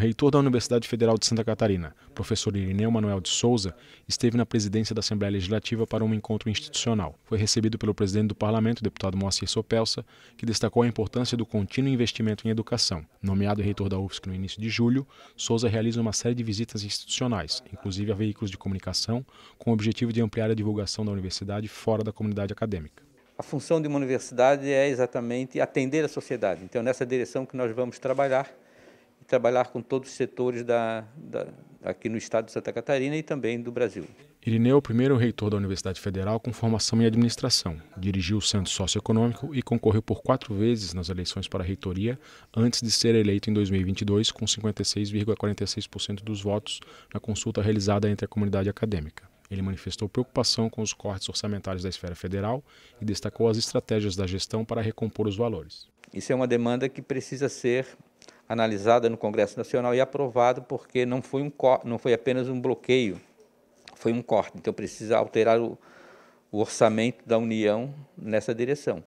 reitor da Universidade Federal de Santa Catarina, professor Irineu Manuel de Souza, esteve na presidência da Assembleia Legislativa para um encontro institucional. Foi recebido pelo presidente do parlamento, deputado Moacir Sopelsa, que destacou a importância do contínuo investimento em educação. Nomeado reitor da UFSC no início de julho, Souza realiza uma série de visitas institucionais, inclusive a veículos de comunicação, com o objetivo de ampliar a divulgação da universidade fora da comunidade acadêmica a função de uma universidade é exatamente atender a sociedade. Então, nessa direção que nós vamos trabalhar, trabalhar com todos os setores da, da, aqui no estado de Santa Catarina e também do Brasil. Irineu é o primeiro reitor da Universidade Federal com formação em administração. Dirigiu o Centro Socioeconômico e concorreu por quatro vezes nas eleições para a reitoria, antes de ser eleito em 2022 com 56,46% dos votos na consulta realizada entre a comunidade acadêmica. Ele manifestou preocupação com os cortes orçamentários da esfera federal e destacou as estratégias da gestão para recompor os valores. Isso é uma demanda que precisa ser analisada no Congresso Nacional e aprovada porque não foi, um, não foi apenas um bloqueio, foi um corte. Então precisa alterar o, o orçamento da União nessa direção.